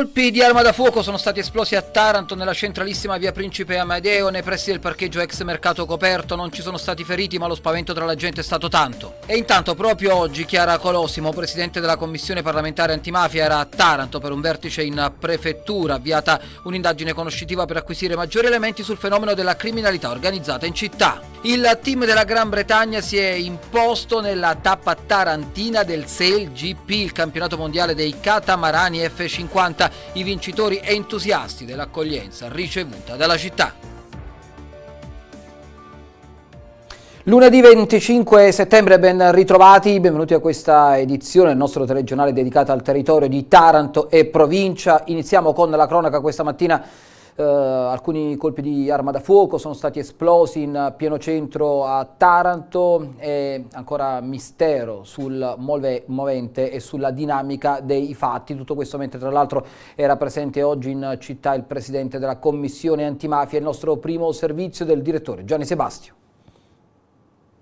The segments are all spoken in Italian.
colpi di arma da fuoco sono stati esplosi a Taranto nella centralissima via Principe Amadeo nei pressi del parcheggio ex mercato coperto, non ci sono stati feriti ma lo spavento tra la gente è stato tanto. E intanto proprio oggi Chiara Colosimo, presidente della commissione parlamentare antimafia, era a Taranto per un vertice in prefettura, avviata un'indagine conoscitiva per acquisire maggiori elementi sul fenomeno della criminalità organizzata in città. Il team della Gran Bretagna si è imposto nella tappa tarantina del Sail GP, il campionato mondiale dei catamarani F50 i vincitori e entusiasti dell'accoglienza ricevuta dalla città. Lunedì 25 settembre, ben ritrovati, benvenuti a questa edizione del nostro telegiornale dedicato al territorio di Taranto e provincia. Iniziamo con la cronaca questa mattina eh, alcuni colpi di arma da fuoco sono stati esplosi in pieno centro a Taranto e ancora mistero sul movente e sulla dinamica dei fatti. Tutto questo mentre tra l'altro era presente oggi in città il presidente della commissione antimafia, il nostro primo servizio del direttore Gianni Sebastio.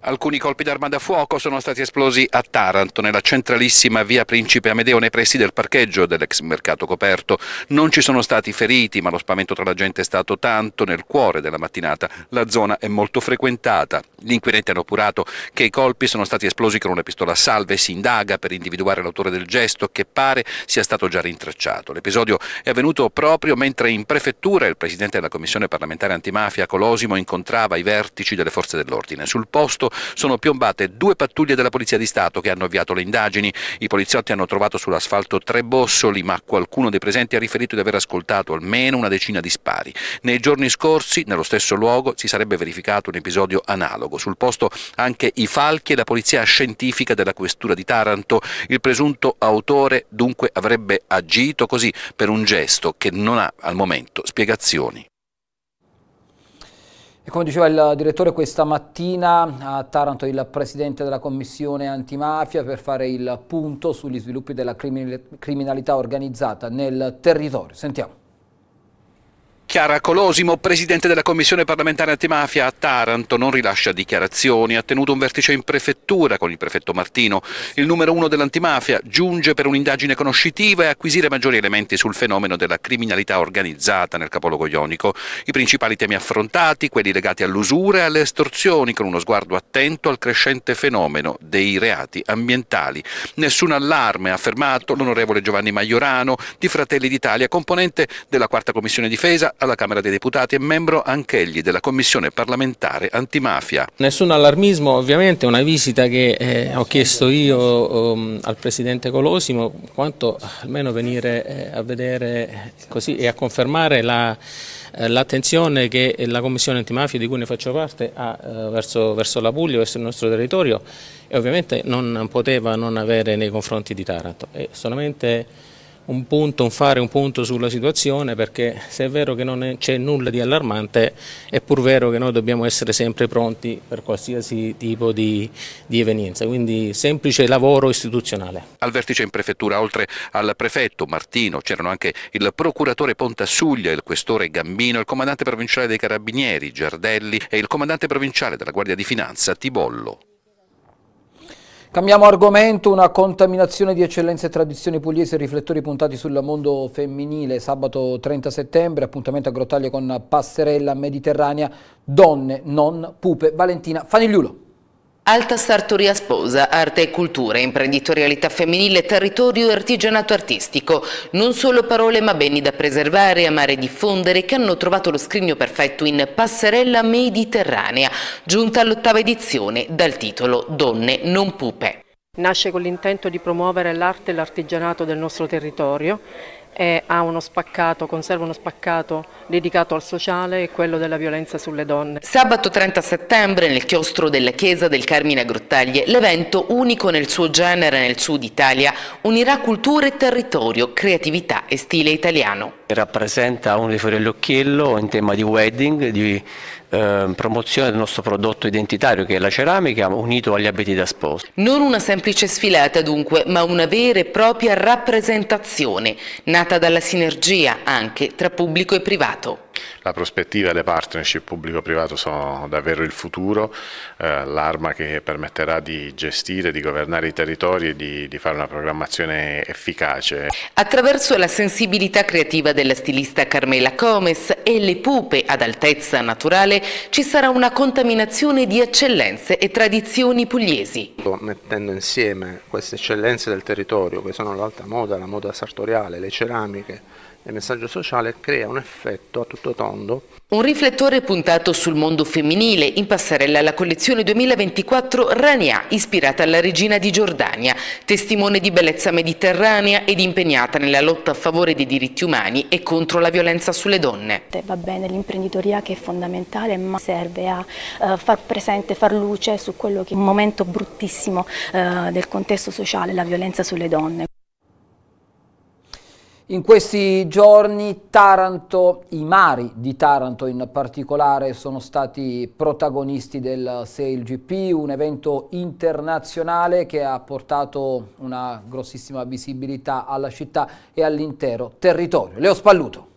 Alcuni colpi d'arma da fuoco sono stati esplosi a Taranto, nella centralissima via Principe Amedeo, nei pressi del parcheggio dell'ex mercato coperto. Non ci sono stati feriti, ma lo spavento tra la gente è stato tanto nel cuore della mattinata. La zona è molto frequentata. Gli inquirenti hanno appurato che i colpi sono stati esplosi con una pistola a salve. Si indaga per individuare l'autore del gesto, che pare sia stato già rintracciato. L'episodio è avvenuto proprio mentre in prefettura il presidente della commissione parlamentare antimafia, Colosimo, incontrava i vertici delle forze dell'ordine. Sul posto sono piombate due pattuglie della Polizia di Stato che hanno avviato le indagini. I poliziotti hanno trovato sull'asfalto tre bossoli, ma qualcuno dei presenti ha riferito di aver ascoltato almeno una decina di spari. Nei giorni scorsi, nello stesso luogo, si sarebbe verificato un episodio analogo. Sul posto anche i falchi e la polizia scientifica della questura di Taranto. Il presunto autore dunque avrebbe agito così per un gesto che non ha al momento spiegazioni. E come diceva il direttore questa mattina a Taranto il presidente della commissione antimafia per fare il punto sugli sviluppi della criminalità organizzata nel territorio. Sentiamo. Chiara Colosimo, presidente della commissione parlamentare antimafia a Taranto, non rilascia dichiarazioni, ha tenuto un vertice in prefettura con il prefetto Martino. Il numero uno dell'antimafia giunge per un'indagine conoscitiva e acquisire maggiori elementi sul fenomeno della criminalità organizzata nel capoluogo ionico. I principali temi affrontati, quelli legati all'usura e alle estorsioni, con uno sguardo attento al crescente fenomeno dei reati ambientali. Nessun allarme, ha affermato l'onorevole Giovanni Maiorano di Fratelli d'Italia, componente della quarta commissione difesa alla Camera dei Deputati e membro anch'egli della Commissione parlamentare antimafia. Nessun allarmismo, ovviamente una visita che eh, ho chiesto io um, al Presidente Colosimo, quanto almeno venire eh, a vedere così e a confermare la eh, l'attenzione che la Commissione antimafia di cui ne faccio parte ha eh, verso, verso, la Puglia, verso il nostro territorio e ovviamente non poteva non avere nei confronti di Taranto. E solamente un punto, un fare un punto sulla situazione perché se è vero che non c'è nulla di allarmante è pur vero che noi dobbiamo essere sempre pronti per qualsiasi tipo di, di evenienza, quindi semplice lavoro istituzionale. Al vertice in prefettura, oltre al prefetto Martino, c'erano anche il procuratore Pontasuglia, il questore Gambino, il comandante provinciale dei Carabinieri Giardelli e il comandante provinciale della Guardia di Finanza Tibollo. Cambiamo argomento, una contaminazione di eccellenze e tradizioni pugliese, riflettori puntati sul mondo femminile, sabato 30 settembre, appuntamento a Grottaglie con Passerella Mediterranea, donne, non pupe, Valentina Fanigliulo. Alta Sartoria Sposa, arte e cultura, imprenditorialità femminile, territorio e artigianato artistico. Non solo parole ma beni da preservare, amare e diffondere che hanno trovato lo scrigno perfetto in Passerella Mediterranea, giunta all'ottava edizione dal titolo Donne non pupe. Nasce con l'intento di promuovere l'arte e l'artigianato del nostro territorio ha Uno spaccato, conserva uno spaccato dedicato al sociale e quello della violenza sulle donne. Sabato 30 settembre nel chiostro della chiesa del Carmine a Grottaglie, l'evento unico nel suo genere nel sud Italia unirà cultura e territorio, creatività e stile italiano. Rappresenta uno dei fiori all'occhiello in tema di wedding, di Ehm, promozione del nostro prodotto identitario che è la ceramica unito agli abiti da sposa. Non una semplice sfilata dunque, ma una vera e propria rappresentazione, nata dalla sinergia anche tra pubblico e privato. La prospettiva e le partnership pubblico-privato sono davvero il futuro, eh, l'arma che permetterà di gestire, di governare i territori e di, di fare una programmazione efficace. Attraverso la sensibilità creativa della stilista Carmela Comes e le pupe ad altezza naturale ci sarà una contaminazione di eccellenze e tradizioni pugliesi. Mettendo insieme queste eccellenze del territorio, che sono l'alta moda, la moda sartoriale, le ceramiche, e messaggio sociale crea un effetto a tutto tondo. Un riflettore puntato sul mondo femminile in passerella alla collezione 2024 Rania, ispirata alla regina di Giordania, testimone di bellezza mediterranea ed impegnata nella lotta a favore dei diritti umani e contro la violenza sulle donne. Va bene l'imprenditoria che è fondamentale ma serve a eh, far presente, far luce su quello che è un momento bruttissimo eh, del contesto sociale, la violenza sulle donne. In questi giorni Taranto, i mari di Taranto in particolare sono stati protagonisti del SailGP, un evento internazionale che ha portato una grossissima visibilità alla città e all'intero territorio. Leo Spalluto.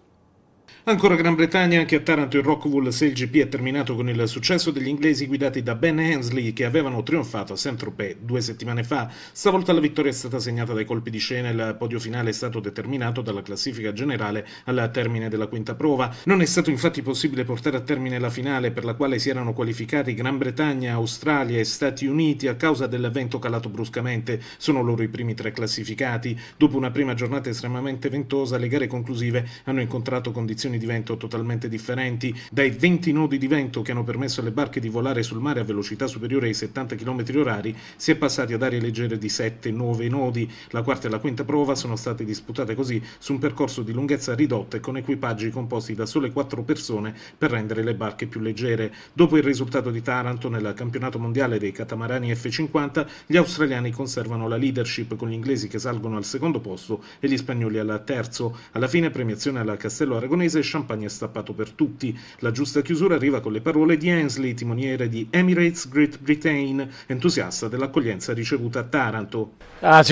Ancora Gran Bretagna, anche a Taranto il Rockwool 6GP è terminato con il successo degli inglesi guidati da Ben Hensley che avevano trionfato a Saint-Tropez due settimane fa. Stavolta la vittoria è stata segnata dai colpi di scena e il podio finale è stato determinato dalla classifica generale al termine della quinta prova. Non è stato infatti possibile portare a termine la finale per la quale si erano qualificati Gran Bretagna, Australia e Stati Uniti a causa dell'evento calato bruscamente. Sono loro i primi tre classificati. Dopo una prima giornata estremamente ventosa, le gare conclusive hanno incontrato condizioni di vento totalmente differenti, dai 20 nodi di vento che hanno permesso alle barche di volare sul mare a velocità superiore ai 70 km/h, si è passati ad aree leggere di 7-9 nodi. La quarta e la quinta prova sono state disputate così su un percorso di lunghezza ridotta e con equipaggi composti da sole 4 persone per rendere le barche più leggere. Dopo il risultato di Taranto nel campionato mondiale dei catamarani F50, gli australiani conservano la leadership con gli inglesi che salgono al secondo posto e gli spagnoli al terzo. Alla fine premiazione alla Castello Aragonese inglese, champagne stappato per tutti. La giusta chiusura arriva con le parole di Hensley, timoniere di Emirates Great Britain, entusiasta dell'accoglienza ricevuta a Taranto. Ah,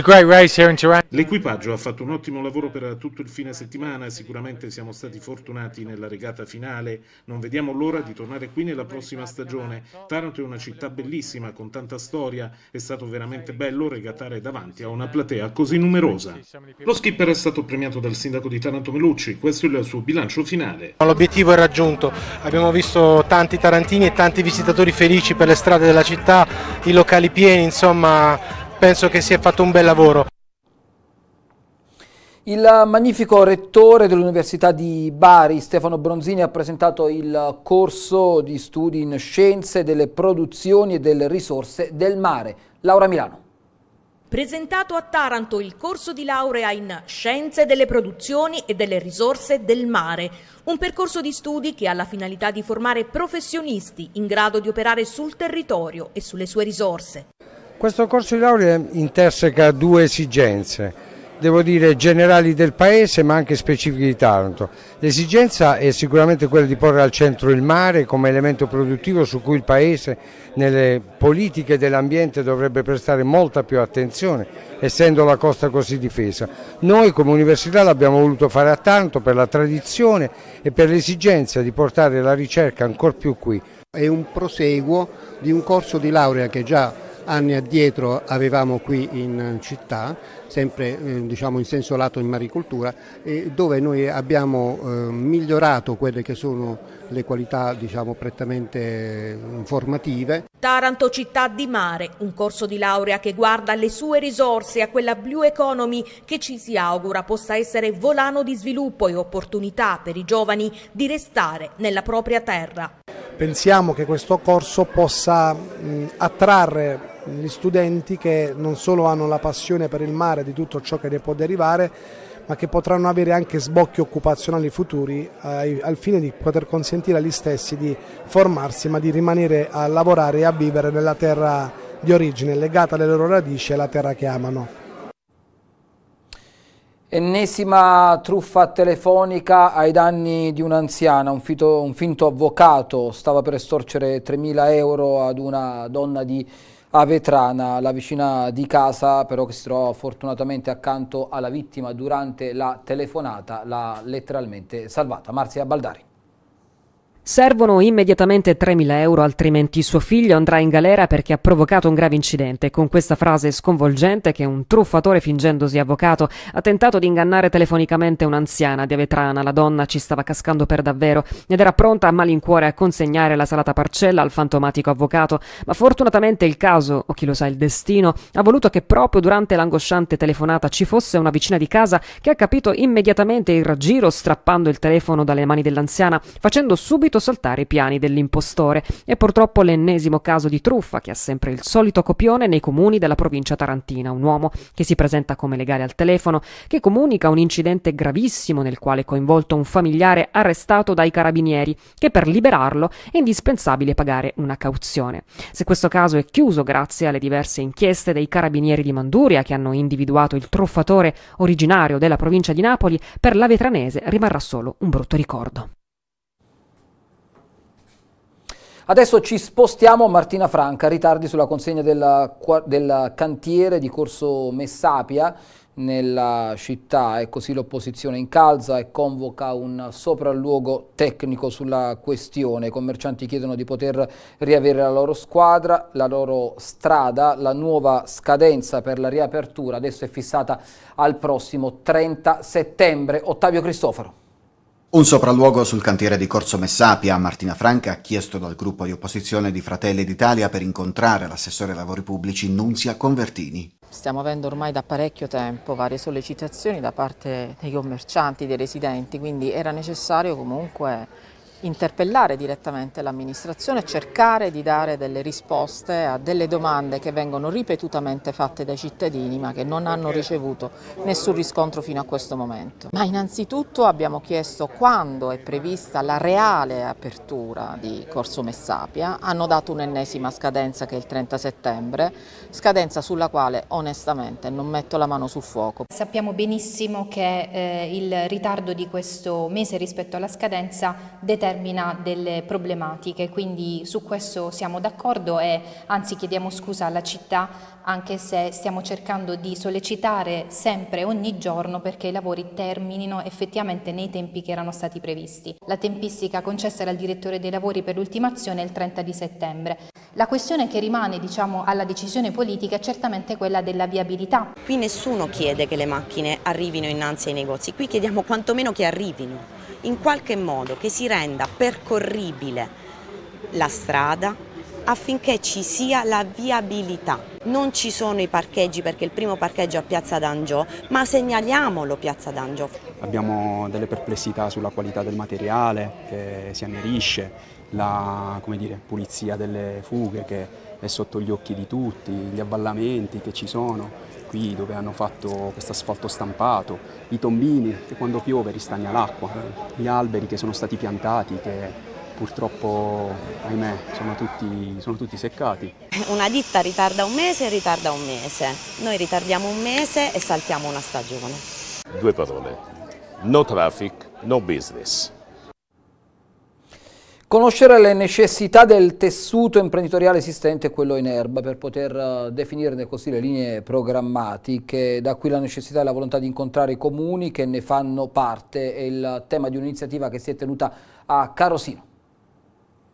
L'equipaggio ha fatto un ottimo lavoro per tutto il fine settimana, sicuramente siamo stati fortunati nella regata finale. Non vediamo l'ora di tornare qui nella prossima stagione. Taranto è una città bellissima, con tanta storia. È stato veramente bello regatare davanti a una platea così numerosa. Lo skipper è stato premiato dal sindaco di Taranto Melucci. Questo è il suo bilancio rush finale. L'obiettivo è raggiunto, abbiamo visto tanti tarantini e tanti visitatori felici per le strade della città, i locali pieni, insomma penso che si è fatto un bel lavoro. Il magnifico rettore dell'Università di Bari, Stefano Bronzini, ha presentato il corso di studi in scienze delle produzioni e delle risorse del mare. Laura Milano. Presentato a Taranto il corso di laurea in Scienze delle produzioni e delle risorse del mare, un percorso di studi che ha la finalità di formare professionisti in grado di operare sul territorio e sulle sue risorse. Questo corso di laurea interseca due esigenze devo dire, generali del Paese ma anche specifiche di Taranto. L'esigenza è sicuramente quella di porre al centro il mare come elemento produttivo su cui il Paese nelle politiche dell'ambiente dovrebbe prestare molta più attenzione, essendo la costa così difesa. Noi come università l'abbiamo voluto fare a Taranto per la tradizione e per l'esigenza di portare la ricerca ancor più qui. È un proseguo di un corso di laurea che già anni addietro avevamo qui in città sempre eh, diciamo in senso lato in maricoltura, eh, dove noi abbiamo eh, migliorato quelle che sono le qualità diciamo, prettamente eh, formative. Taranto città di mare, un corso di laurea che guarda alle sue risorse, a quella Blue Economy che ci si augura possa essere volano di sviluppo e opportunità per i giovani di restare nella propria terra. Pensiamo che questo corso possa mh, attrarre eh, gli studenti che non solo hanno la passione per il mare e di tutto ciò che ne può derivare, ma che potranno avere anche sbocchi occupazionali futuri eh, al fine di poter consentire agli stessi di formarsi, ma di rimanere a lavorare e a vivere nella terra di origine, legata alle loro radici e alla terra che amano. Ennesima truffa telefonica ai danni di un'anziana, un, un, finto avvocato stava per estorcere 3.000 euro ad una donna di a Vetrana, la vicina di casa però che si trova fortunatamente accanto alla vittima durante la telefonata l'ha letteralmente salvata. Marzia Baldari. Servono immediatamente 3.000 euro altrimenti suo figlio andrà in galera perché ha provocato un grave incidente. Con questa frase sconvolgente che un truffatore fingendosi avvocato ha tentato di ingannare telefonicamente un'anziana di Avetrana, la donna ci stava cascando per davvero ed era pronta a malincuore a consegnare la salata parcella al fantomatico avvocato, ma fortunatamente il caso, o chi lo sa il destino, ha voluto che proprio durante l'angosciante telefonata ci fosse una vicina di casa che ha capito immediatamente il raggiro strappando il telefono dalle mani dell'anziana, facendo subito fatto saltare i piani dell'impostore. È purtroppo l'ennesimo caso di truffa che ha sempre il solito copione nei comuni della provincia tarantina. Un uomo che si presenta come legale al telefono, che comunica un incidente gravissimo nel quale è coinvolto un familiare arrestato dai carabinieri, che per liberarlo è indispensabile pagare una cauzione. Se questo caso è chiuso grazie alle diverse inchieste dei carabinieri di Manduria che hanno individuato il truffatore originario della provincia di Napoli, per la Vetranese rimarrà solo un brutto ricordo. Adesso ci spostiamo a Martina Franca, ritardi sulla consegna del cantiere di Corso Messapia nella città e così l'opposizione incalza e convoca un sopralluogo tecnico sulla questione. I commercianti chiedono di poter riavere la loro squadra, la loro strada, la nuova scadenza per la riapertura adesso è fissata al prossimo 30 settembre. Ottavio Cristoforo. Un sopralluogo sul cantiere di Corso Messapia a Martina Franca, chiesto dal gruppo di opposizione di Fratelli d'Italia per incontrare l'assessore ai lavori pubblici Nunzia Convertini. Stiamo avendo ormai da parecchio tempo varie sollecitazioni da parte dei commercianti, dei residenti, quindi era necessario comunque interpellare direttamente l'amministrazione, cercare di dare delle risposte a delle domande che vengono ripetutamente fatte dai cittadini ma che non hanno ricevuto nessun riscontro fino a questo momento. Ma innanzitutto abbiamo chiesto quando è prevista la reale apertura di Corso Messapia, hanno dato un'ennesima scadenza che è il 30 settembre, scadenza sulla quale onestamente non metto la mano sul fuoco. Sappiamo benissimo che eh, il ritardo di questo mese rispetto alla scadenza determina determina delle problematiche, quindi su questo siamo d'accordo e anzi chiediamo scusa alla città anche se stiamo cercando di sollecitare sempre ogni giorno perché i lavori terminino effettivamente nei tempi che erano stati previsti. La tempistica concessa dal direttore dei lavori per l'ultimazione è il 30 di settembre. La questione che rimane diciamo, alla decisione politica è certamente quella della viabilità. Qui nessuno chiede che le macchine arrivino innanzi ai negozi, qui chiediamo quantomeno che arrivino in qualche modo che si renda percorribile la strada affinché ci sia la viabilità. Non ci sono i parcheggi perché il primo parcheggio è a Piazza D'Angio, ma segnaliamolo Piazza D'Angio. Abbiamo delle perplessità sulla qualità del materiale che si annerisce, la dire, pulizia delle fughe che è sotto gli occhi di tutti, gli avvallamenti che ci sono qui dove hanno fatto questo asfalto stampato, i tombini che quando piove ristagna l'acqua, eh, gli alberi che sono stati piantati che purtroppo, ahimè, sono tutti, sono tutti seccati. Una ditta ritarda un mese e ritarda un mese. Noi ritardiamo un mese e saltiamo una stagione. Due parole, no traffic, no business. Conoscere le necessità del tessuto imprenditoriale esistente e quello in erba per poter eh, definirne così le linee programmatiche, da qui la necessità e la volontà di incontrare i comuni che ne fanno parte è il tema di un'iniziativa che si è tenuta a Carosino.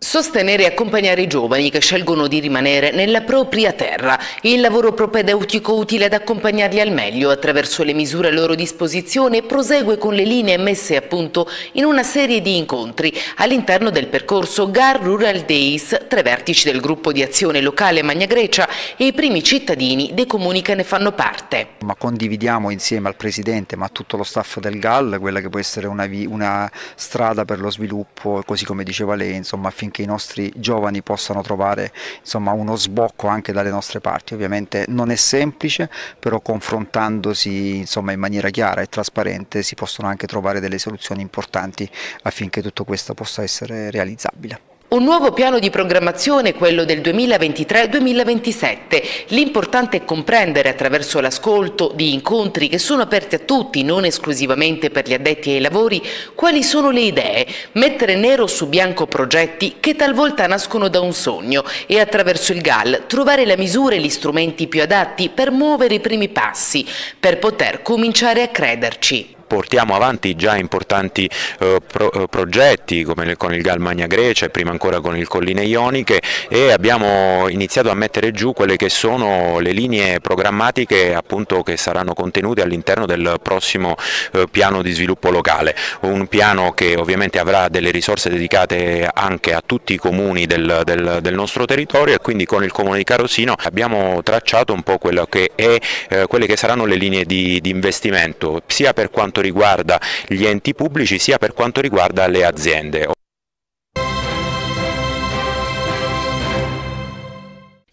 Sostenere e accompagnare i giovani che scelgono di rimanere nella propria terra. Il lavoro propedeutico utile ad accompagnarli al meglio attraverso le misure a loro disposizione prosegue con le linee messe a punto in una serie di incontri all'interno del percorso GAR Rural Days, tre vertici del gruppo di azione locale Magna Grecia e i primi cittadini dei comuni che ne fanno parte. Ma condividiamo insieme al Presidente ma a tutto lo staff del GAL quella che può essere una, una strada per lo sviluppo, così come diceva lei, insomma, affinché affinché i nostri giovani possano trovare insomma, uno sbocco anche dalle nostre parti. Ovviamente non è semplice, però confrontandosi insomma, in maniera chiara e trasparente si possono anche trovare delle soluzioni importanti affinché tutto questo possa essere realizzabile. Un nuovo piano di programmazione, quello del 2023-2027. L'importante è comprendere attraverso l'ascolto di incontri che sono aperti a tutti, non esclusivamente per gli addetti ai lavori, quali sono le idee, mettere nero su bianco progetti che talvolta nascono da un sogno e attraverso il GAL trovare la misura e gli strumenti più adatti per muovere i primi passi, per poter cominciare a crederci portiamo avanti già importanti eh, pro, eh, progetti come le, con il Galmagna Grecia e prima ancora con il Colline Ioniche e abbiamo iniziato a mettere giù quelle che sono le linee programmatiche appunto, che saranno contenute all'interno del prossimo eh, piano di sviluppo locale, un piano che ovviamente avrà delle risorse dedicate anche a tutti i comuni del, del, del nostro territorio e quindi con il comune di Carosino abbiamo tracciato un po' che è, eh, quelle che saranno le linee di, di investimento sia per quanto riguarda gli enti pubblici sia per quanto riguarda le aziende.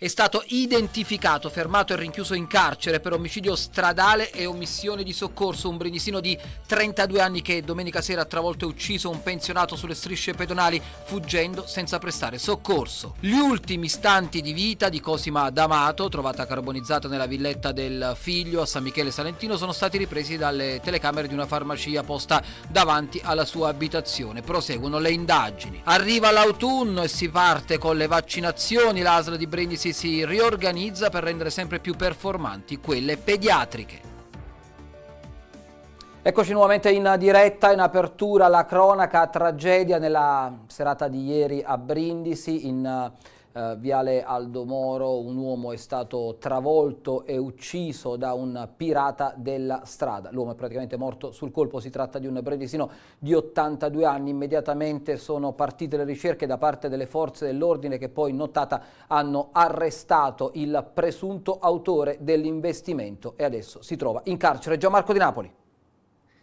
è stato identificato, fermato e rinchiuso in carcere per omicidio stradale e omissione di soccorso, un brindisino di 32 anni che domenica sera ha travolto e ucciso un pensionato sulle strisce pedonali fuggendo senza prestare soccorso. Gli ultimi istanti di vita di Cosima D'Amato, trovata carbonizzata nella villetta del figlio a San Michele Salentino, sono stati ripresi dalle telecamere di una farmacia posta davanti alla sua abitazione. Proseguono le indagini. Arriva l'autunno e si parte con le vaccinazioni. L'asla di Brindisi anzi si riorganizza per rendere sempre più performanti quelle pediatriche. Eccoci nuovamente in diretta, in apertura la cronaca tragedia nella serata di ieri a Brindisi in eh, Viale Aldo Moro, un uomo è stato travolto e ucciso da un pirata della strada. L'uomo è praticamente morto sul colpo, si tratta di un brevissimo di 82 anni. Immediatamente sono partite le ricerche da parte delle forze dell'ordine che poi nottata hanno arrestato il presunto autore dell'investimento e adesso si trova in carcere. Gianmarco Di Napoli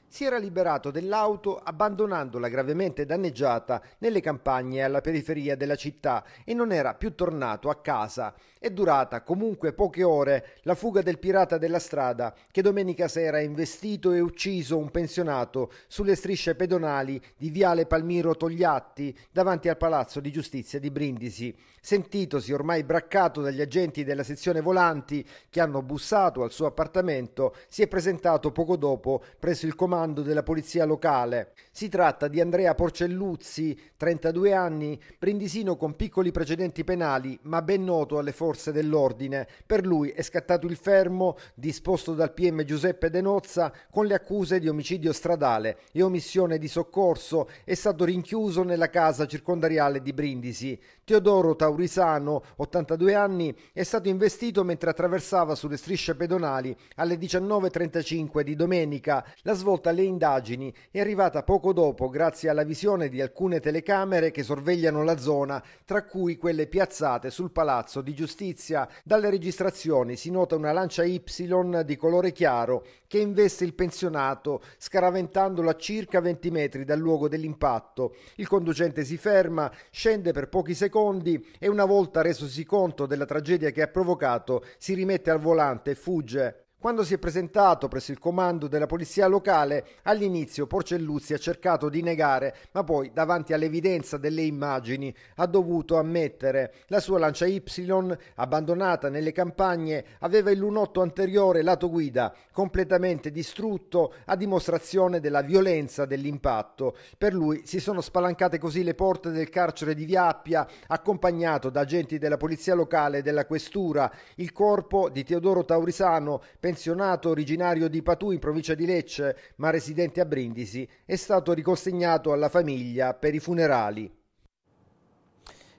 si era liberato dell'auto abbandonandola gravemente danneggiata nelle campagne alla periferia della città e non era più tornato a casa. È durata comunque poche ore la fuga del pirata della strada che domenica sera ha investito e ucciso un pensionato sulle strisce pedonali di Viale Palmiro Togliatti davanti al Palazzo di Giustizia di Brindisi, sentitosi ormai braccato dagli agenti della sezione volanti che hanno bussato al suo appartamento, si è presentato poco dopo presso il comando comando della polizia locale. Si tratta di Andrea Porcelluzzi, 32 anni, brindisino con piccoli precedenti penali, ma ben noto alle forze dell'ordine. Per lui è scattato il fermo disposto dal PM Giuseppe De Nozza con le accuse di omicidio stradale e omissione di soccorso. È stato rinchiuso nella casa circondariale di Brindisi. Teodoro Taurisano, 82 anni, è stato investito mentre attraversava sulle strisce pedonali alle 19.35 di domenica. La svolta svolta le indagini è arrivata poco dopo grazie alla visione di alcune telecamere che sorvegliano la zona, tra cui quelle piazzate sul Palazzo di Giustizia. Dalle registrazioni si nota una lancia Y di colore chiaro che investe il pensionato, scaraventandolo a circa 20 metri dal luogo dell'impatto. Il conducente si ferma, scende per pochi secondi e una volta resosi conto della tragedia che ha provocato, si rimette al volante e fugge. Quando si è presentato presso il comando della polizia locale, all'inizio Porcelluzzi ha cercato di negare, ma poi davanti all'evidenza delle immagini ha dovuto ammettere. La sua Lancia Y, abbandonata nelle campagne, aveva il lunotto anteriore lato guida completamente distrutto a dimostrazione della violenza dell'impatto. Per lui si sono spalancate così le porte del carcere di Viappia, accompagnato da agenti della polizia locale e della questura. Il corpo di Teodoro Taurisano pensionato originario di Patù in provincia di Lecce ma residente a Brindisi, è stato riconsegnato alla famiglia per i funerali.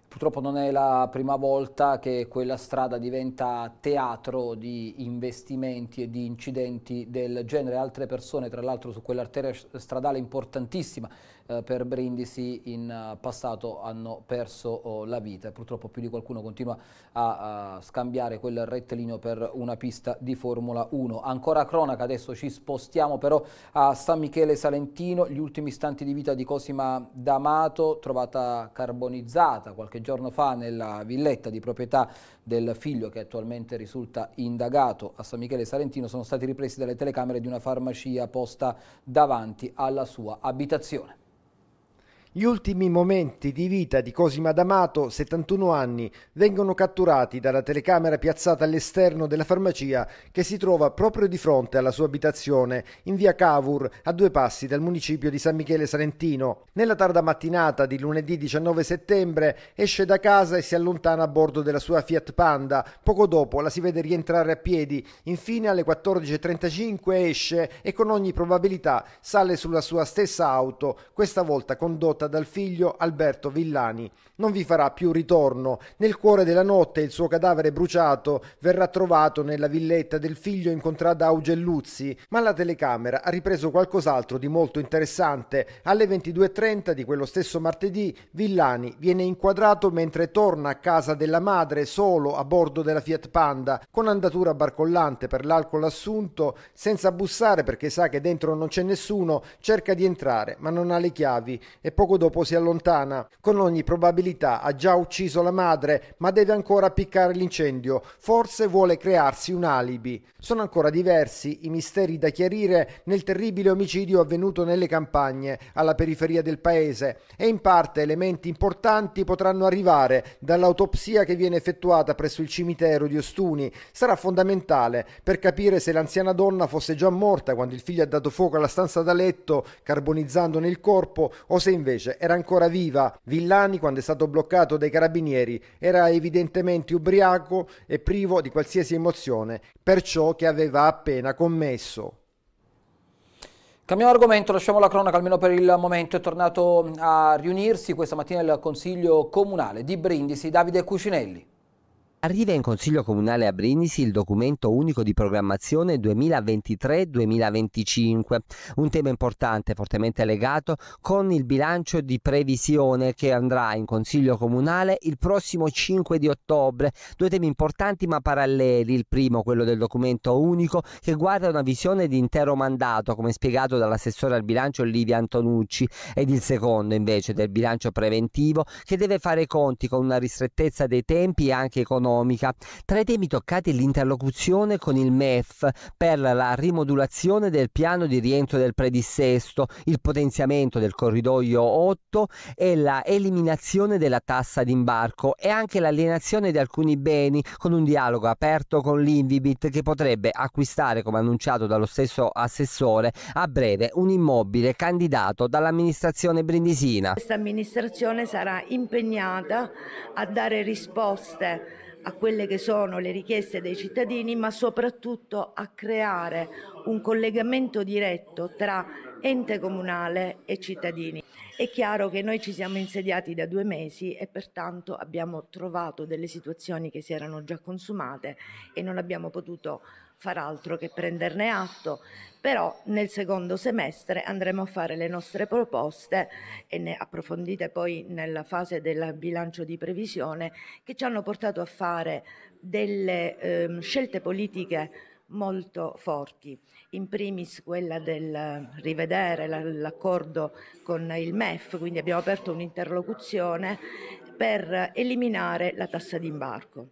Purtroppo non è la prima volta che quella strada diventa teatro di investimenti e di incidenti del genere. Altre persone, tra l'altro, su quell'arteria stradale importantissima eh, per Brindisi in eh, passato hanno perso oh, la vita. Purtroppo più di qualcuno continua a scambiare quel rettilineo per una pista di Formula 1. Ancora cronaca, adesso ci spostiamo però a San Michele Salentino, gli ultimi istanti di vita di Cosima D'Amato, trovata carbonizzata qualche giorno fa nella villetta di proprietà del figlio che attualmente risulta indagato a San Michele Salentino, sono stati ripresi dalle telecamere di una farmacia posta davanti alla sua abitazione. Gli ultimi momenti di vita di Cosima D'Amato, 71 anni, vengono catturati dalla telecamera piazzata all'esterno della farmacia che si trova proprio di fronte alla sua abitazione, in via Cavour, a due passi dal municipio di San Michele Salentino. Nella tarda mattinata di lunedì 19 settembre esce da casa e si allontana a bordo della sua Fiat Panda. Poco dopo la si vede rientrare a piedi. Infine alle 14.35 esce e con ogni probabilità sale sulla sua stessa auto, questa volta condotta prodotta dal figlio Alberto Villani. Non vi farà più ritorno. Nel cuore della notte il suo cadavere bruciato verrà trovato nella villetta del figlio in contrada Ugelluzzi. ma la telecamera ha ripreso qualcos'altro di molto interessante. Alle 22.30 di quello stesso martedì Villani viene inquadrato mentre torna a casa della madre solo a bordo della Fiat Panda, con andatura barcollante per l'alcol assunto, senza bussare perché sa che dentro non c'è nessuno, cerca di entrare ma non ha le chiavi e poco poco dopo si allontana. Con ogni probabilità ha già ucciso la madre, ma deve ancora appiccare l'incendio. Forse vuole crearsi un alibi. Sono ancora diversi i misteri da chiarire nel terribile omicidio avvenuto nelle campagne, alla periferia del paese, e in parte elementi importanti potranno arrivare dall'autopsia che viene effettuata presso il cimitero di Ostuni. Sarà fondamentale per capire se l'anziana donna fosse già morta quando il figlio ha dato fuoco alla stanza da letto, carbonizzandone il corpo, o se invece fece, era ancora viva. Villani, quando è stato bloccato dai carabinieri, era evidentemente ubriaco e privo di qualsiasi emozione per ciò che aveva appena commesso. Cambiamo argomento, lasciamo la cronaca almeno per il momento. È tornato a riunirsi questa mattina il Consiglio Comunale di Brindisi, Davide Cucinelli. Arriva in Consiglio Comunale a Brindisi il documento unico di programmazione 2023-2025, un tema importante fortemente legato con il bilancio di previsione che andrà in Consiglio Comunale il prossimo 5 di ottobre. Due temi importanti ma paralleli, il primo quello del documento unico che guarda una visione di intero mandato come spiegato dall'assessore al bilancio Livia Antonucci ed il secondo invece del bilancio preventivo che deve fare i conti con una ristrettezza dei tempi e anche con economica. Tra i temi toccati l'interlocuzione con il MEF per la rimodulazione del piano di rientro del predissesto, il potenziamento del corridoio 8 e la eliminazione della tassa d'imbarco e anche l'alienazione di alcuni beni con un dialogo aperto con l'Invibit che potrebbe acquistare, come annunciato dallo stesso assessore, a breve un immobile candidato dall'amministrazione brindisina. Questa amministrazione sarà impegnata a dare risposte a quelle che sono le richieste dei cittadini, ma soprattutto a creare un collegamento diretto tra ente comunale e cittadini. È chiaro che noi ci siamo insediati da due mesi e pertanto abbiamo trovato delle situazioni che si erano già consumate e non abbiamo potuto far altro che prenderne atto, però nel secondo semestre andremo a fare le nostre proposte e ne approfondite poi nella fase del bilancio di previsione che ci hanno portato a fare delle eh, scelte politiche molto forti, in primis quella del rivedere l'accordo con il MEF, quindi abbiamo aperto un'interlocuzione per eliminare la tassa d'imbarco.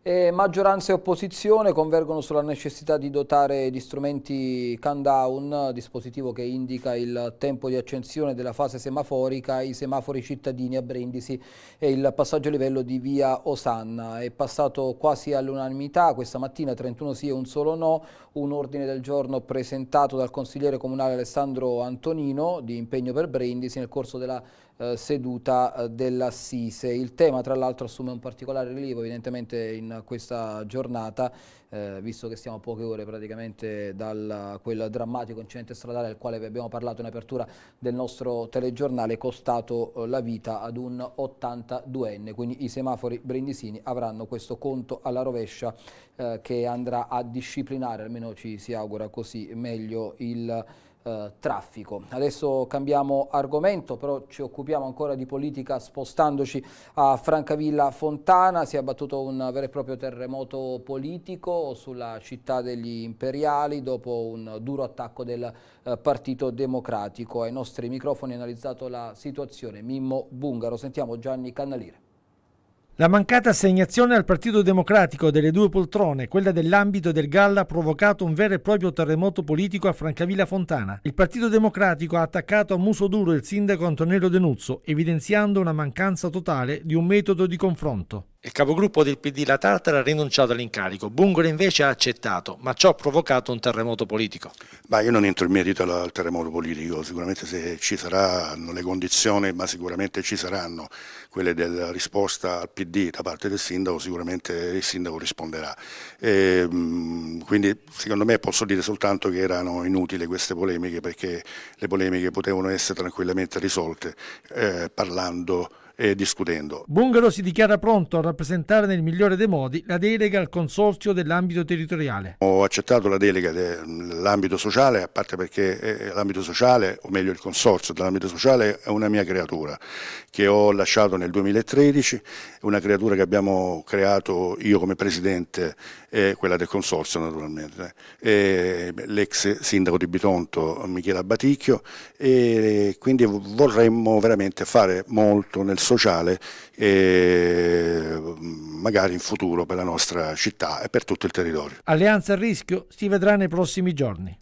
E maggioranza e opposizione convergono sulla necessità di dotare di strumenti countdown, dispositivo che indica il tempo di accensione della fase semaforica, i semafori cittadini a Brindisi e il passaggio a livello di via Osanna. È passato quasi all'unanimità, questa mattina 31 sì e un solo no, un ordine del giorno presentato dal consigliere comunale Alessandro Antonino di impegno per Brindisi nel corso della eh, seduta eh, dell'Assise. Il tema tra l'altro assume un particolare rilievo evidentemente in questa giornata, eh, visto che siamo a poche ore praticamente da quel drammatico incidente stradale al quale vi abbiamo parlato in apertura del nostro telegiornale, costato eh, la vita ad un 82enne, quindi i semafori brindisini avranno questo conto alla rovescia eh, che andrà a disciplinare, almeno ci si augura così, meglio il eh, traffico. Adesso cambiamo argomento, però ci occupiamo ancora di politica spostandoci a Francavilla Fontana. Si è abbattuto un vero e proprio terremoto politico sulla città degli imperiali dopo un duro attacco del eh, Partito Democratico. Ai nostri microfoni ha analizzato la situazione Mimmo Bungaro. Sentiamo Gianni Cannalire. La mancata assegnazione al Partito Democratico delle due poltrone, quella dell'ambito del Galla, ha provocato un vero e proprio terremoto politico a Francavilla Fontana. Il Partito Democratico ha attaccato a muso duro il sindaco Antonello Denuzzo, evidenziando una mancanza totale di un metodo di confronto. Il capogruppo del PD La Tartara ha rinunciato all'incarico, Bungolo invece ha accettato, ma ciò ha provocato un terremoto politico. Ma io non entro in merito al terremoto politico, sicuramente se ci saranno le condizioni, ma sicuramente ci saranno quelle della risposta al PD da parte del sindaco, sicuramente il sindaco risponderà. E, ehm, quindi secondo me posso dire soltanto che erano inutili queste polemiche perché le polemiche potevano essere tranquillamente risolte eh, parlando eh, discutendo. Bungaro si dichiara pronto a rappresentare nel migliore dei modi la delega al Consorzio dell'ambito territoriale. Ho accettato la delega dell'ambito sociale, a parte perché eh, l'ambito sociale, o meglio il Consorzio dell'ambito sociale, è una mia creatura che ho lasciato nel 2013, una creatura che abbiamo creato io come Presidente e quella del consorzio naturalmente, l'ex sindaco di Bitonto Michela Baticchio e quindi vorremmo veramente fare molto nel sociale magari in futuro per la nostra città e per tutto il territorio. Alleanza a rischio si vedrà nei prossimi giorni.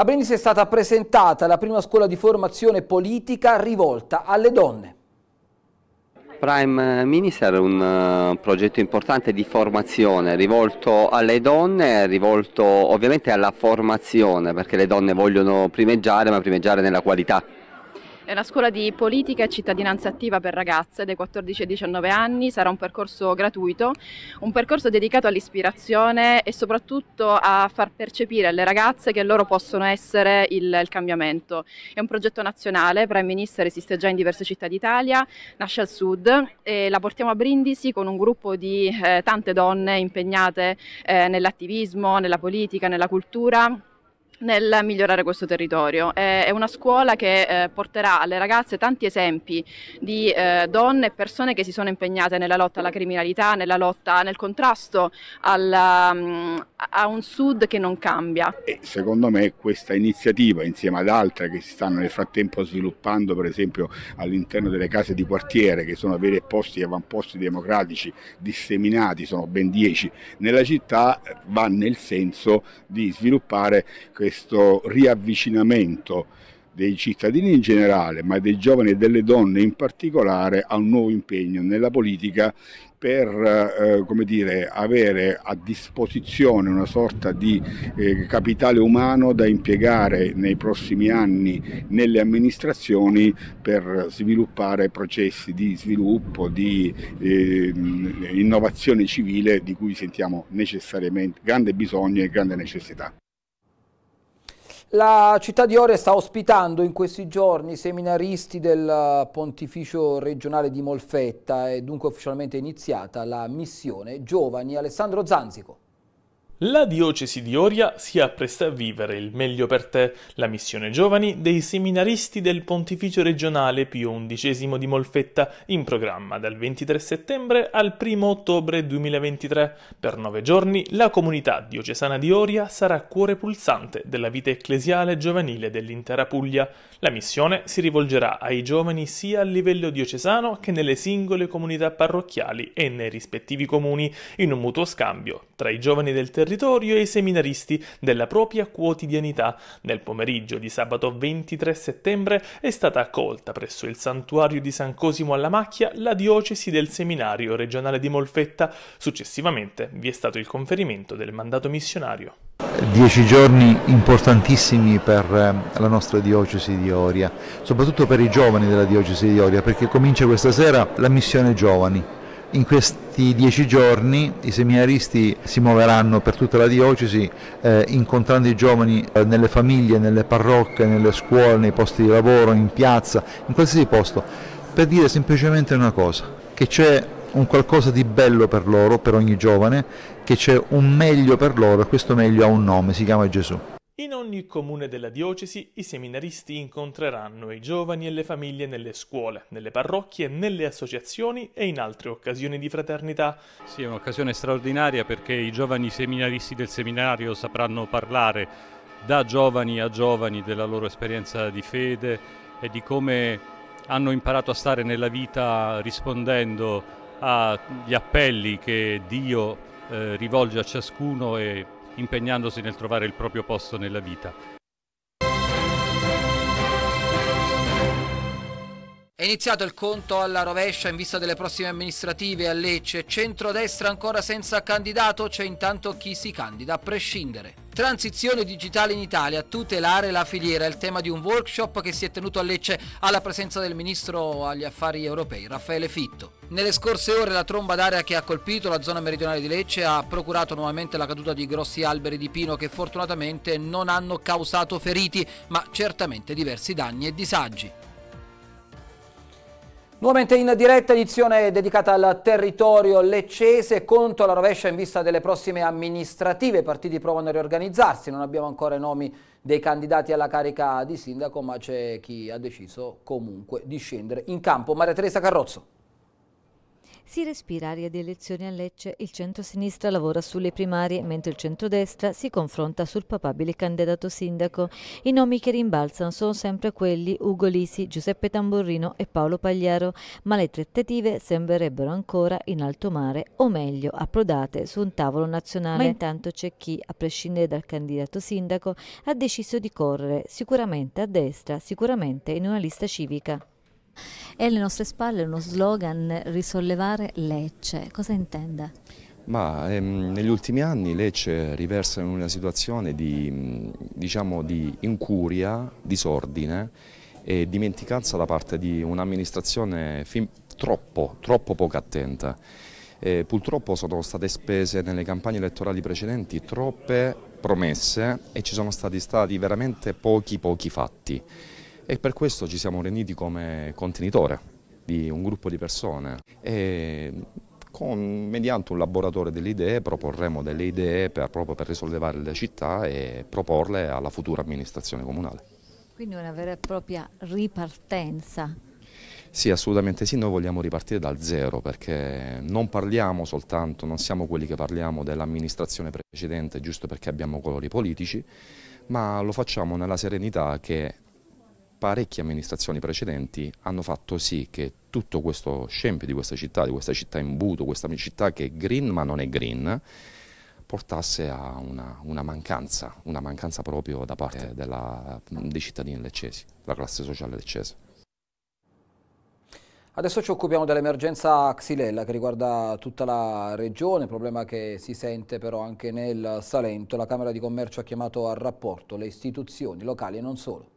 A Brindisi è stata presentata la prima scuola di formazione politica rivolta alle donne. Prime Minister è un eh, progetto importante di formazione rivolto alle donne, rivolto ovviamente alla formazione perché le donne vogliono primeggiare ma primeggiare nella qualità è una scuola di politica e cittadinanza attiva per ragazze dai 14 ai 19 anni, sarà un percorso gratuito, un percorso dedicato all'ispirazione e soprattutto a far percepire alle ragazze che loro possono essere il, il cambiamento. È un progetto nazionale, Prime Minister esiste già in diverse città d'Italia, nasce al sud e la portiamo a Brindisi con un gruppo di eh, tante donne impegnate eh, nell'attivismo, nella politica, nella cultura nel migliorare questo territorio. è una scuola che eh, porterà alle ragazze tanti esempi di eh, donne e persone che si sono impegnate nella lotta alla criminalità, nella lotta, nel contrasto alla, mm, a un sud che non cambia. E secondo me questa iniziativa insieme ad altre che si stanno nel frattempo sviluppando per esempio all'interno delle case di quartiere che sono veri e posti avamposti democratici disseminati, sono ben dieci nella città, va nel senso di sviluppare que- questo riavvicinamento dei cittadini in generale, ma dei giovani e delle donne in particolare, a un nuovo impegno nella politica per eh, dire, avere a disposizione una sorta di eh, capitale umano da impiegare nei prossimi anni nelle amministrazioni per sviluppare processi di sviluppo, di eh, innovazione civile di cui sentiamo necessariamente grande bisogno e grande necessità. La città di Ore sta ospitando in questi giorni i seminaristi del eh, Pontificio regionale di Molfetta e dunque ufficialmente iniziata la missione Giovani Alessandro Zanzico. La diocesi di Oria si appresta a vivere il meglio per te, la missione giovani dei seminaristi del pontificio regionale Pio XI di Molfetta, in programma dal 23 settembre al 1 ottobre 2023. Per nove giorni la comunità diocesana di Oria sarà cuore pulsante della vita ecclesiale giovanile dell'intera Puglia. La missione si rivolgerà ai giovani sia a livello diocesano che nelle singole comunità parrocchiali e nei rispettivi comuni, in un mutuo scambio tra i giovani del territorio territorio e i seminaristi della propria quotidianità. Nel pomeriggio di sabato 23 settembre è stata accolta presso il santuario di San Cosimo alla Macchia la diocesi del seminario regionale di Molfetta. Successivamente vi è stato il conferimento del mandato missionario. Dieci giorni importantissimi per eh, la nostra diocesi di Oria, soprattutto per i giovani della diocesi di Oria, perché comincia questa sera la missione giovani in questi dieci giorni i seminaristi si muoveranno per tutta la diocesi eh, incontrando i giovani eh, nelle famiglie, nelle parrocchie, nelle scuole, nei posti di lavoro, in piazza, in qualsiasi posto, per dire semplicemente una cosa, che c'è un qualcosa di bello per loro, per ogni giovane, che c'è un meglio per loro e questo meglio ha un nome, si chiama Gesù. In ogni comune della diocesi i seminaristi incontreranno i giovani e le famiglie nelle scuole, nelle parrocchie, nelle associazioni e in altre occasioni di fraternità. Sì, è un'occasione straordinaria perché i giovani seminaristi del seminario sapranno parlare da giovani a giovani della loro esperienza di fede e di come hanno imparato a stare nella vita rispondendo agli appelli che Dio eh, rivolge a ciascuno e impegnandosi nel trovare il proprio posto nella vita. È iniziato il conto alla rovescia in vista delle prossime amministrative a Lecce. Centrodestra ancora senza candidato, c'è intanto chi si candida a prescindere. Transizione digitale in Italia, tutelare la filiera, il tema di un workshop che si è tenuto a Lecce alla presenza del ministro agli affari europei, Raffaele Fitto. Nelle scorse ore la tromba d'aria che ha colpito la zona meridionale di Lecce ha procurato nuovamente la caduta di grossi alberi di pino che fortunatamente non hanno causato feriti, ma certamente diversi danni e disagi. Nuovamente in diretta edizione dedicata al territorio leccese contro la rovescia in vista delle prossime amministrative. I partiti provano a riorganizzarsi, non abbiamo ancora i nomi dei candidati alla carica di sindaco, ma c'è chi ha deciso comunque di scendere in campo. Maria Teresa Carrozzo. Si respira aria di elezioni a Lecce, il centro-sinistra lavora sulle primarie, mentre il centro-destra si confronta sul papabile candidato sindaco. I nomi che rimbalzano sono sempre quelli Ugo Lisi, Giuseppe Tamburrino e Paolo Pagliaro, ma le trattative sembrerebbero ancora in alto mare, o meglio, approdate su un tavolo nazionale. Ma intanto c'è chi, a prescindere dal candidato sindaco, ha deciso di correre, sicuramente a destra, sicuramente in una lista civica e alle nostre spalle uno slogan risollevare Lecce. Cosa intende? Ma ehm, negli ultimi anni Lecce riversa in una situazione di, diciamo, di incuria, disordine e dimenticanza da parte di un'amministrazione troppo, troppo poco attenta. E purtroppo sono state spese nelle campagne elettorali precedenti troppe promesse e ci sono stati stati veramente pochi pochi fatti e per questo ci siamo riuniti come contenitore di un gruppo di persone e con, mediante un laboratorio delle idee proporremo delle idee per, proprio per risollevare le città e proporle alla futura amministrazione comunale. Quindi una vera e propria ripartenza. Sì, assolutamente sì, noi vogliamo ripartire dal zero perché non parliamo soltanto, non siamo quelli che parliamo dell'amministrazione precedente giusto perché abbiamo colori politici, ma lo facciamo nella serenità che parecchie amministrazioni precedenti hanno fatto sì che tutto questo scempio di questa città, di questa città imbuto, questa città che è green ma non è green, portasse a una, una mancanza, una mancanza proprio da parte certo. della, dei cittadini leccesi, la classe sociale leccese. Adesso ci occupiamo dell'emergenza Xylella che riguarda tutta la regione, problema che si sente però anche nel Salento. La Camera di Commercio ha chiamato al rapporto le istituzioni locali e non solo.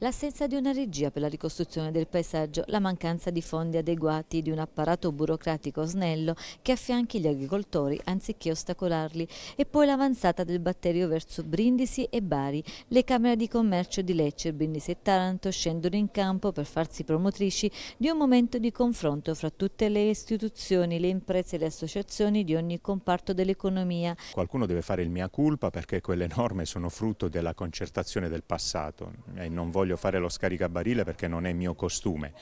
L'assenza di una regia per la ricostruzione del paesaggio, la mancanza di fondi adeguati, di un apparato burocratico snello che affianchi gli agricoltori anziché ostacolarli e poi l'avanzata del batterio verso Brindisi e Bari. Le Camere di Commercio di Lecce, Brindisi e Taranto scendono in campo per farsi promotrici di un momento di confronto fra tutte le istituzioni, le imprese e le associazioni di ogni comparto dell'economia. Qualcuno deve fare il mia culpa perché quelle norme sono frutto della concertazione del passato e non voglio voglio fare lo scaricabarile perché non è mio costume.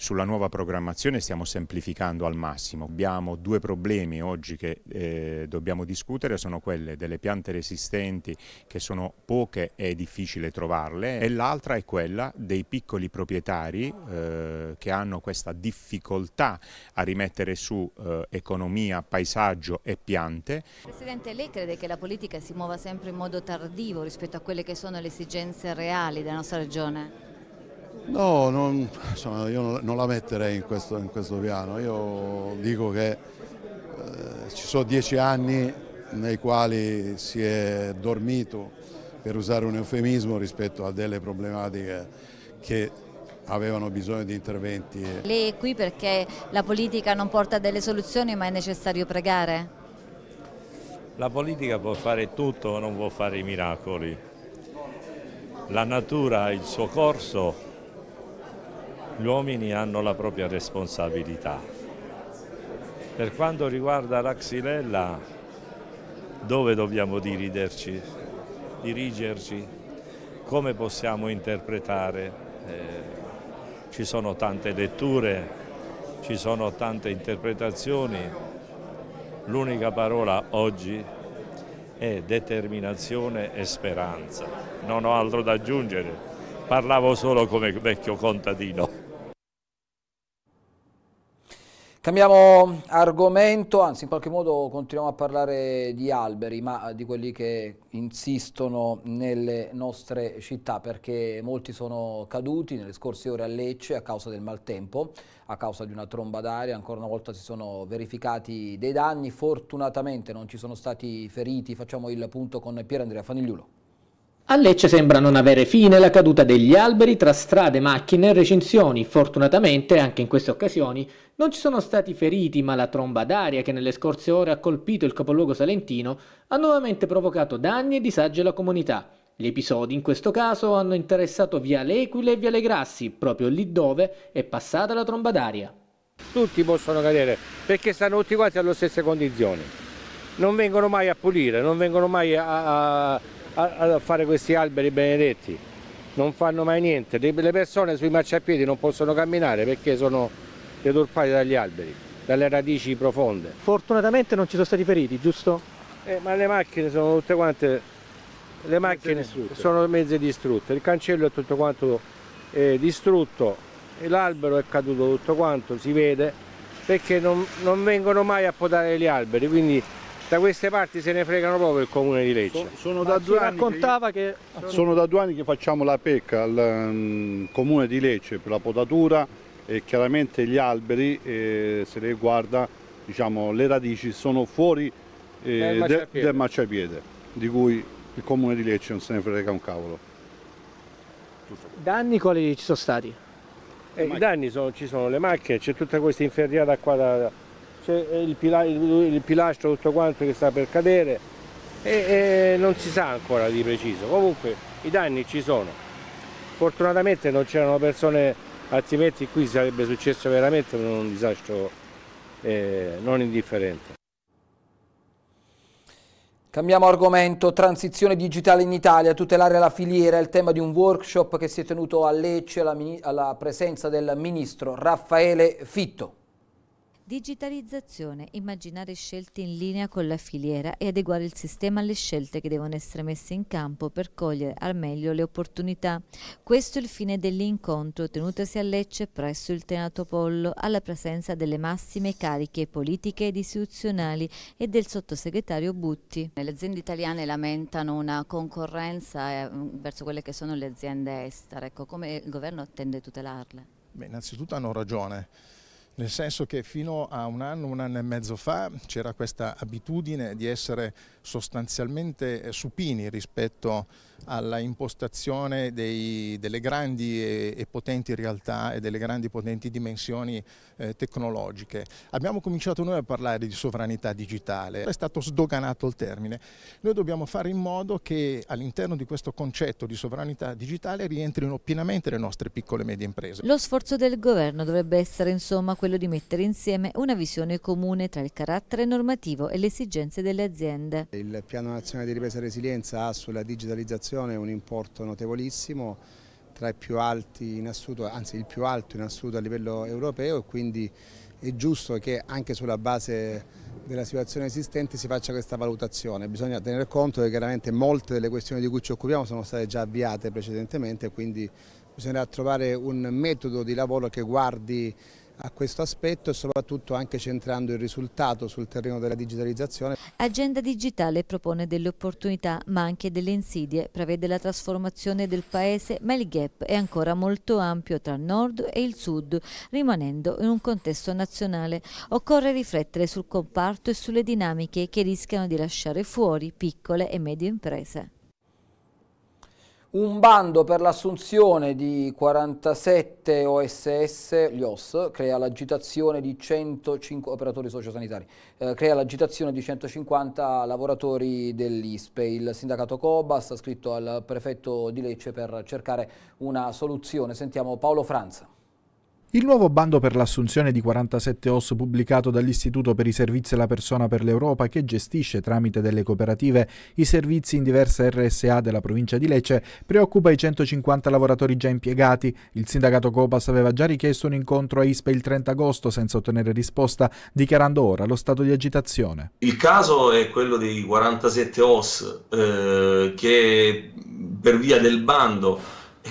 Sulla nuova programmazione stiamo semplificando al massimo. Abbiamo due problemi oggi che eh, dobbiamo discutere, sono quelle delle piante resistenti che sono poche e è difficile trovarle e l'altra è quella dei piccoli proprietari eh, che hanno questa difficoltà a rimettere su eh, economia, paesaggio e piante. Presidente, lei crede che la politica si muova sempre in modo tardivo rispetto a quelle che sono le esigenze reali della nostra regione? No, non, insomma, io non la metterei in questo, in questo piano, io dico che eh, ci sono dieci anni nei quali si è dormito, per usare un eufemismo, rispetto a delle problematiche che avevano bisogno di interventi. Lei è qui perché la politica non porta delle soluzioni ma è necessario pregare? La politica può fare tutto, non può fare i miracoli. La natura ha il suo corso gli uomini hanno la propria responsabilità. Per quanto riguarda la xylella, dove dobbiamo diriderci, dirigerci, come possiamo interpretare? Eh, ci sono tante letture, ci sono tante interpretazioni, l'unica parola oggi è determinazione e speranza. Non ho altro da aggiungere, parlavo solo come vecchio contadino. Cambiamo argomento, anzi in qualche modo continuiamo a parlare di alberi, ma eh, di quelli che insistono nelle nostre città, perché molti sono caduti nelle scorse ore a Lecce a causa del maltempo, a causa di una tromba d'aria, ancora una volta si sono verificati dei danni, fortunatamente non ci sono stati feriti, facciamo il punto con Pier Andrea Fanigliulo. A Lecce sembra non avere fine la caduta degli alberi tra strade, macchine e recinzioni. Fortunatamente, anche in queste occasioni, non ci sono stati feriti, ma la tromba d'aria che nelle scorse ore ha colpito il capoluogo salentino ha nuovamente provocato danni e disagi alla comunità. Gli episodi in questo caso hanno interessato via L'Equile e via Le Grassi, proprio lì dove è passata la tromba d'aria. Tutti possono cadere perché stanno tutti quanti alle stesse condizioni. Non vengono mai a pulire, non vengono mai a, a a, a fare questi alberi benedetti, non fanno mai niente, le persone sui marciapiedi non possono camminare perché sono deturpate dagli alberi, dalle radici profonde. Fortunatamente non ci sono stati feriti, giusto? Eh, ma le macchine sono tutte quante, le macchine mezze sono mezze distrutte, il cancello è tutto quanto eh, distrutto, l'albero è caduto tutto quanto, si vede, perché non, non vengono mai a podare gli alberi, quindi da queste parti se ne fregano proprio il comune di Lecce. Sono, sono, da, due io... che... sono da, due anni che facciamo la pecca al um, comune di Lecce per la potatura e chiaramente gli alberi, eh, se ne guarda, diciamo, le radici sono fuori eh, marciapiede. del marciapiede, di cui il comune di Lecce non se ne frega un cavolo. Danni quali ci sono stati? Eh, I danni sono, ci sono le macchie, c'è tutta questa inferriata qua da, il, pila, il, il, pilastro tutto quanto che sta per cadere e, e non si sa ancora di preciso. Comunque i danni ci sono. Fortunatamente non c'erano persone, altrimenti qui sarebbe successo veramente un disastro eh, non indifferente. Cambiamo argomento, transizione digitale in Italia, tutelare la filiera, è il tema di un workshop che si è tenuto a Lecce alla, alla presenza del ministro Raffaele Fitto. Digitalizzazione, immaginare scelte in linea con la filiera e adeguare il sistema alle scelte che devono essere messe in campo per cogliere al meglio le opportunità. Questo è il fine dell'incontro tenutosi a Lecce presso il Teatro Pollo alla presenza delle massime cariche politiche ed istituzionali e del sottosegretario Butti. Le aziende italiane lamentano una concorrenza eh, verso quelle che sono le aziende estere, ecco, come il governo tende a tutelarle? Beh, innanzitutto hanno ragione nel senso che fino a un anno, un anno e mezzo fa c'era questa abitudine di essere sostanzialmente eh, supini rispetto a alla impostazione dei, delle grandi e, e, potenti realtà e delle grandi e potenti dimensioni eh, tecnologiche. Abbiamo cominciato noi a parlare di sovranità digitale, è stato sdoganato il termine. Noi dobbiamo fare in modo che all'interno di questo concetto di sovranità digitale rientrino pienamente le nostre piccole e medie imprese. Lo sforzo del governo dovrebbe essere insomma quello di mettere insieme una visione comune tra il carattere normativo e le esigenze delle aziende. Il Piano Nazionale di Ripresa e Resilienza ha sulla digitalizzazione dell'assicurazione è un importo notevolissimo, tra i più alti in assoluto, anzi il più alto in assoluto a livello europeo e quindi è giusto che anche sulla base della situazione esistente si faccia questa valutazione. Bisogna tenere conto che chiaramente molte delle questioni di cui ci occupiamo sono state già avviate precedentemente, quindi bisognerà trovare un metodo di lavoro che guardi a questo aspetto e soprattutto anche centrando il risultato sul terreno della digitalizzazione. Agenda digitale propone delle opportunità ma anche delle insidie, prevede la trasformazione del paese ma il gap è ancora molto ampio tra il nord e il sud, rimanendo in un contesto nazionale. Occorre riflettere sul comparto e sulle dinamiche che rischiano di lasciare fuori piccole e medie imprese un bando per l'assunzione di 47 OSS, gli OS, crea l'agitazione di 105 operatori sociosanitari, eh, crea l'agitazione di 150 lavoratori dell'ISPE. Il sindacato Cobas ha scritto al prefetto di Lecce per cercare una soluzione. Sentiamo Paolo Franza. Il nuovo bando per l'assunzione di 47 OS pubblicato dall'Istituto per i Servizi alla Persona per l'Europa, che gestisce tramite delle cooperative i servizi in diverse RSA della provincia di Lecce, preoccupa i 150 lavoratori già impiegati. Il sindacato Copas aveva già richiesto un incontro a ISPE il 30 agosto senza ottenere risposta, dichiarando ora lo stato di agitazione. Il caso è quello dei 47 OS eh, che per via del bando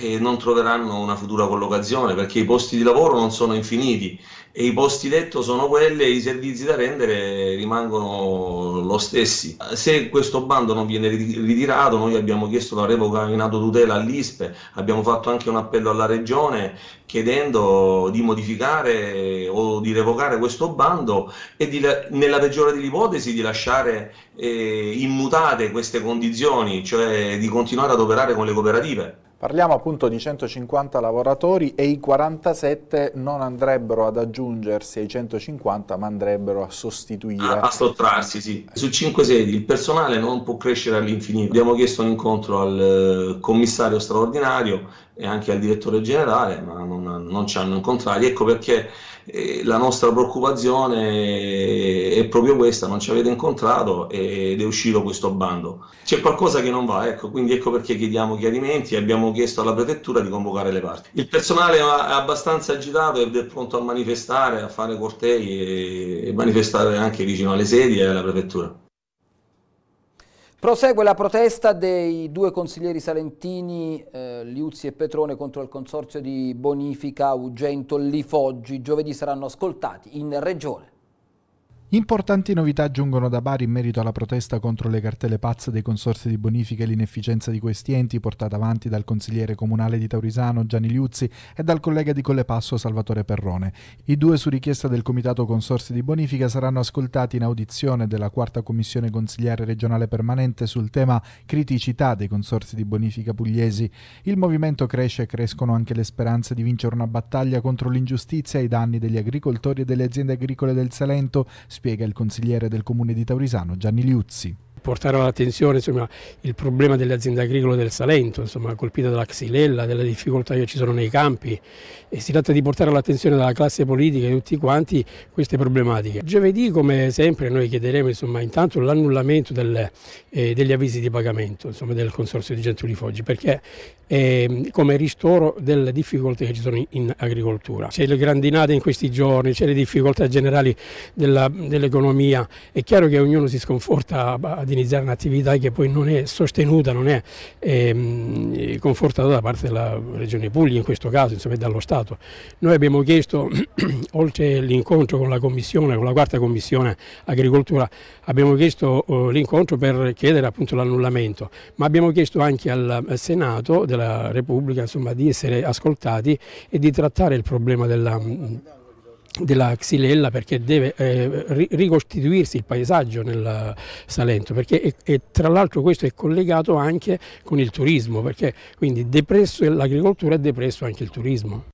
e non troveranno una futura collocazione perché i posti di lavoro non sono infiniti e i posti letto sono quelli e i servizi da rendere rimangono lo stessi. Se questo bando non viene ritirato, noi abbiamo chiesto la revoca in autotutela all'ISPE, abbiamo fatto anche un appello alla Regione chiedendo di modificare o di revocare questo bando e di, nella peggiore delle ipotesi di lasciare eh, immutate queste condizioni, cioè di continuare ad operare con le cooperative. Parliamo appunto di 150 lavoratori e i 47 non andrebbero ad aggiungersi ai 150 ma andrebbero a sostituire. A, a sottrarsi, sì. Su 5 sedi il personale non può crescere all'infinito. Abbiamo chiesto un incontro al eh, commissario straordinario e anche al direttore generale, ma non, non ci hanno incontrati. Ecco perché eh, la nostra preoccupazione è proprio questa, non ci avete incontrato ed è uscito questo bando. C'è qualcosa che non va, ecco, quindi ecco perché chiediamo chiarimenti e abbiamo chiesto alla prefettura di convocare le parti. Il personale è abbastanza agitato ed è pronto a manifestare, a fare cortei e manifestare anche vicino alle sedie e alla prefettura. Prosegue la protesta dei due consiglieri salentini eh, Liuzzi e Petrone contro il consorzio di bonifica Ugento Lifoggi. Giovedì saranno ascoltati in regione. Importanti novità giungono da Bari in merito alla protesta contro le cartelle pazze dei consorsi di bonifica e l'inefficienza di questi enti portata avanti dal consigliere comunale di Taurisano Gianni Liuzzi e dal collega di Collepasso Salvatore Perrone. I due su richiesta del Comitato Consorsi di Bonifica saranno ascoltati in audizione della quarta commissione consigliare regionale permanente sul tema criticità dei consorsi di bonifica pugliesi. Il movimento cresce e crescono anche le speranze di vincere una battaglia contro l'ingiustizia e i danni degli agricoltori e delle aziende agricole del Salento spiega il consigliere del comune di Taurisano Gianni Liuzzi portare all'attenzione insomma, il problema delle aziende agricole del Salento, insomma, colpite dalla xylella, delle difficoltà che ci sono nei campi e si tratta di portare all'attenzione della classe politica e tutti quanti queste problematiche. Giovedì come sempre noi chiederemo insomma, intanto l'annullamento eh, degli avvisi di pagamento del Consorzio di Gentili Foggi perché eh, come ristoro delle difficoltà che ci sono in agricoltura. C'è il grandinate in questi giorni, c'è le difficoltà generali dell'economia, è chiaro che ognuno si sconforta ad iniziare un'attività che poi non è sostenuta, non è eh, confortata da parte della Regione Puglia in questo caso, insomma dallo Stato. Noi abbiamo chiesto, oltre l'incontro con la Commissione, con la quarta Commissione Agricoltura, abbiamo chiesto eh, l'incontro per chiedere appunto l'annullamento, ma abbiamo chiesto anche al Senato della della Repubblica insomma, di essere ascoltati e di trattare il problema della, della Xilella perché deve eh, ricostituirsi il paesaggio nel Salento perché è, è, tra l'altro questo è collegato anche con il turismo perché quindi depresso l'agricoltura e depresso anche il turismo.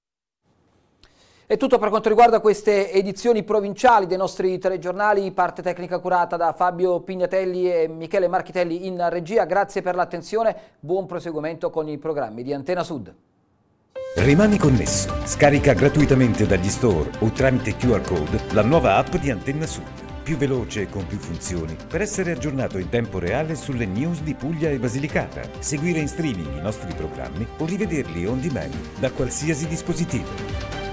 È tutto per quanto riguarda queste edizioni provinciali dei nostri telegiornali, parte tecnica curata da Fabio Pignatelli e Michele Marchitelli in regia. Grazie per l'attenzione, buon proseguimento con i programmi di Antena Sud. Rimani connesso, scarica gratuitamente dagli store o tramite QR code la nuova app di Antenna Sud più veloce e con più funzioni per essere aggiornato in tempo reale sulle news di Puglia e Basilicata, seguire in streaming i nostri programmi o rivederli on demand da qualsiasi dispositivo.